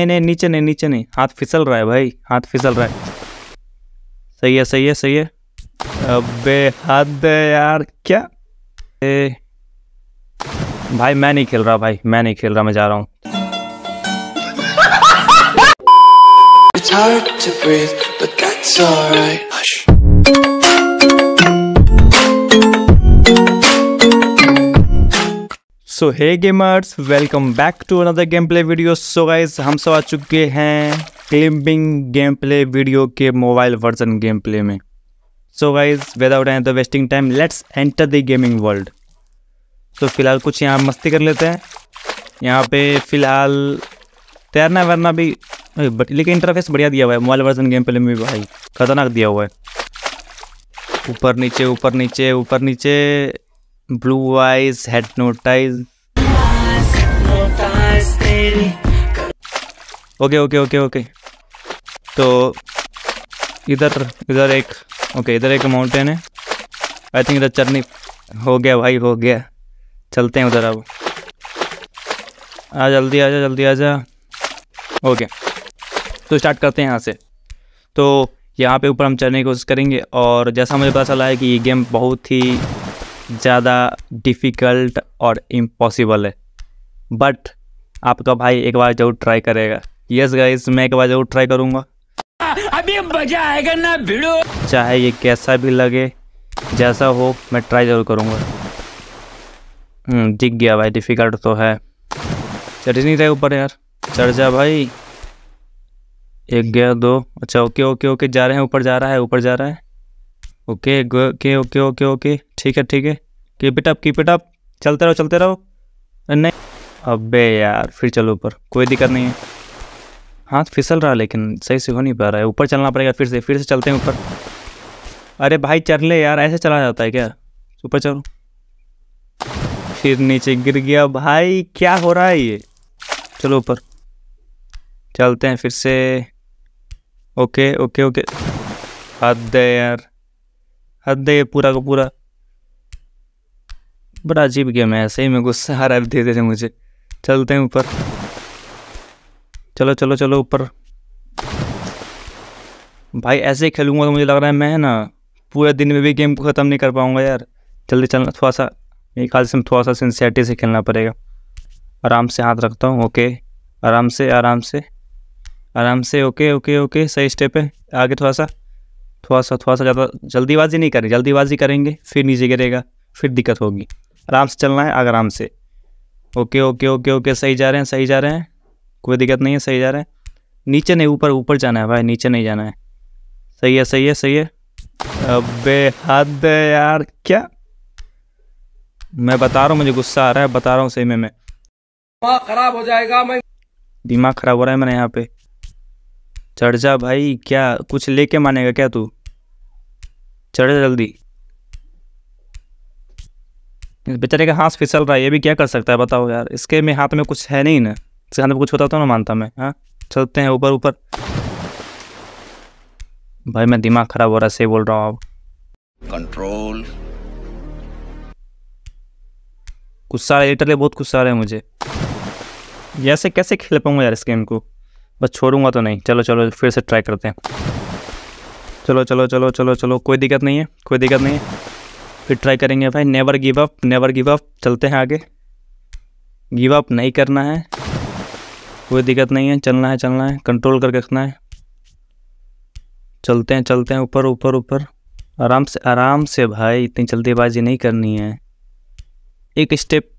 नहीं नहीं नीचे नहीं नीचे नहीं हाथ फिसल रहा है भाई हाथ फिसल रहा है सही है सही है सही है अबे हद यार क्या ए, भाई मैं नहीं खेल रहा भाई मैं नहीं खेल रहा मैं जा रहा हूँ It's hard to breathe, but that's alright. So hey gamers welcome back to another game play video so guys हम सब आ चुके हैं क्लिम्बिंग गेम प्ले वीडियो के मोबाइल वर्जन गेम प्ले में so guys without an the wasting time let's enter the gaming world तो फिलहाल कुछ यहाँ मस्ती कर लेते हैं यहाँ पे फिलहाल तैरना वैरना भी बट लेकिन इंटरफेस बढ़िया दिया हुआ है मोबाइल वर्जन गेम प्ले में भी भाई खतरनाक दिया हुआ है ऊपर नीचे ऊपर नीचे ऊपर नीचे blue eyes hypnotize okay okay okay okay तो इधर इधर एक ओके इधर एक माउंटेन है आई थिंक इधर चरनी हो गया भाई हो गया चलते हैं उधर अब आ जल्दी आ जा जल्दी आ जा ओके तो स्टार्ट करते हैं यहाँ से तो यहाँ पे ऊपर हम चढ़ने की कोशिश करेंगे और जैसा मुझे पता चला है कि ये गेम बहुत ही ज़्यादा डिफ़िकल्ट और इम्पॉसिबल है बट आपका तो भाई एक बार जरूर ट्राई करेगा यस गाइस मैं एक बार जरूर ट्राई करूंगा अभी मजा आएगा ना भिड़ो चाहे ये कैसा भी लगे जैसा हो मैं ट्राई जरूर करूंगा हम्म, दिख गया भाई डिफ़िकल्ट तो है चढ़ नहीं रहे ऊपर यार चढ़ जा भाई एक गया दो अच्छा ओके ओके ओके जा रहे हैं ऊपर जा रहा है ऊपर जा रहा है okay okay okay okay okay ठीक है ठीक है keep it up keep it up चलते रहो चलते रहो नहीं अबे यार फिर चलो ऊपर कोई दिक्कत नहीं है हाथ फिसल रहा लेकिन सही से हो नहीं पा रहा है ऊपर चलना पड़ेगा फिर से फिर से चलते हैं ऊपर अरे भाई चल ले यार ऐसे चला जाता है क्या ऊपर चलो फिर नीचे गिर गया भाई क्या हो रहा है ये चलो ऊपर चलते हैं फिर से ओके ओके ओके हद दे यार हद दे पूरा का पूरा बड़ा अजीब गेम है ऐसे ही में गुस्सा आ रहा है धीरे धीरे मुझे चलते हैं ऊपर चलो चलो चलो ऊपर भाई ऐसे ही खेलूँगा तो मुझे लग रहा है मैं ना पूरे दिन में भी गेम को ख़त्म नहीं कर पाऊँगा यार जल्दी चलना थोड़ा सा मेरे ख्याल से थोड़ा सा सिंसियरिटी से खेलना पड़ेगा आराम से हाथ रखता हूँ ओके आराम से आराम से आराम से ओके ओके ओके सही स्टेप है आगे थोड़ा सा थोड़ा सा थोड़ा सा ज़्यादा जल्दीबाजी नहीं करें जल्दीबाजी करेंगे फिर नीचे गिरेगा फिर दिक्कत होगी आराम से चलना है आराम से ओके ओके ओके ओके सही जा रहे हैं सही जा रहे हैं कोई दिक्कत नहीं है सही जा रहे हैं नीचे नहीं ऊपर ऊपर जाना है भाई नीचे नहीं जाना है सही है सही है सही है अबे हद यार क्या मैं बता रहा हूँ मुझे गुस्सा आ रहा है बता रहा हूँ सही में मैं दिमाग खराब हो जाएगा मैं दिमाग खराब हो रहा है मेरे यहाँ पे चढ़ जा भाई क्या कुछ लेके मानेगा क्या तू चढ़ जल्दी बेचारे का हाथ फिसल रहा है ये भी क्या कर सकता है बताओ यार इसके में हाथ में कुछ है नहीं ना इसके हाथ में कुछ होता तो ना मानता मैं हाँ चलते हैं ऊपर ऊपर भाई मैं दिमाग खराब हो रहा है सही बोल रहा हूँ अब कंट्रोल गुस्सा है बहुत गुस्सा रहा है मुझे ऐसे कैसे खेल पाऊंगा यार इस गेम को बस छोड़ूंगा तो नहीं चलो चलो फिर से ट्राई करते हैं चलो चलो चलो चलो चलो कोई दिक्कत नहीं है कोई दिक्कत नहीं है फिर ट्राई करेंगे भाई never give up never give up चलते हैं आगे गिव अप नहीं करना है कोई दिक्कत नहीं है चलना है चलना है कंट्रोल करके रखना है चलते हैं चलते हैं ऊपर ऊपर ऊपर आराम से आराम से भाई इतनी जल्दीबाजी नहीं करनी है एक स्टेप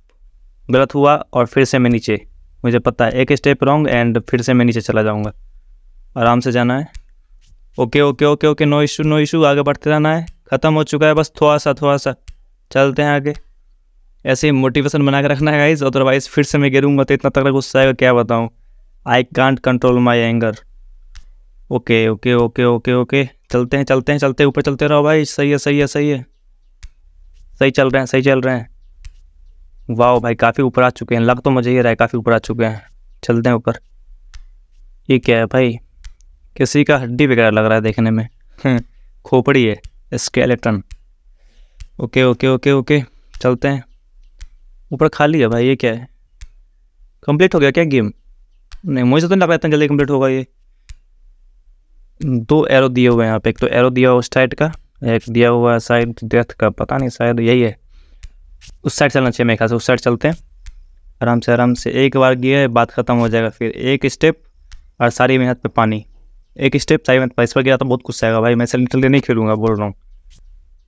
गलत हुआ और फिर से मैं नीचे मुझे पता है एक स्टेप रॉन्ग एंड फिर से मैं नीचे चला जाऊँगा आराम से जाना है okay okay okay okay no issue no issue आगे बढ़ते रहना है ख़त्म हो चुका है बस थोड़ा सा थोड़ा सा चलते हैं आगे ऐसे ही मोटिवेशन बना के रखना है गाइज अदरवाइज फिर से मैं गिरूंगा तो इतना तगड़ा गुस्सा आएगा क्या बताऊँ I can't control my anger okay okay okay okay okay चलते हैं चलते हैं चलते ऊपर चलते रहो भाई सही है सही है सही है सही चल रहे हैं सही चल रहे हैं वाह भाई काफ़ी ऊपर आ चुके हैं लग तो मुझे ही रहा है काफ़ी ऊपर आ चुके हैं चलते हैं ऊपर ये क्या है भाई किसी का हड्डी वगैरह लग रहा है देखने में हम्म, खोपड़ी है skeleton okay okay okay okay चलते हैं ऊपर खाली है भाई ये क्या है कंप्लीट हो गया क्या गेम नहीं मुझे तो नहीं लगा इतना जल्दी कंप्लीट होगा ये दो एरो दिए हुए हैं यहाँ पे एक तो एरो दिया हुआ उस साइड का एक दिया हुआ है साइड डेथ का पता नहीं शायद यही है उस साइड चलना चाहिए मेरे ख्याल से उस साइड चलते हैं आराम से आराम से एक बार गिर बात ख़त्म हो जाएगा फिर एक स्टेप और सारी मेहनत पे पानी एक स्टेप चाहिए मैं इस पर गया तो बहुत गुस्सा आएगा भाई मैं सेलेक्टर नहीं खेलूंगा बोल रहा हूँ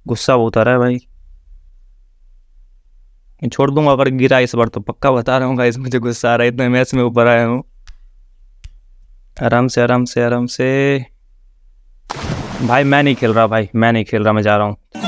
गुस्सा बहुत आ रहा है भाई छोड़ दूंगा अगर गिरा इस बार तो पक्का बता रहा हूँ गाइस मुझे गुस्सा आ रहा है इतने मैच में ऊपर आया हूँ आराम से आराम से आराम से भाई मैं नहीं खेल रहा भाई मैं नहीं खेल रहा मैं जा रहा हूँ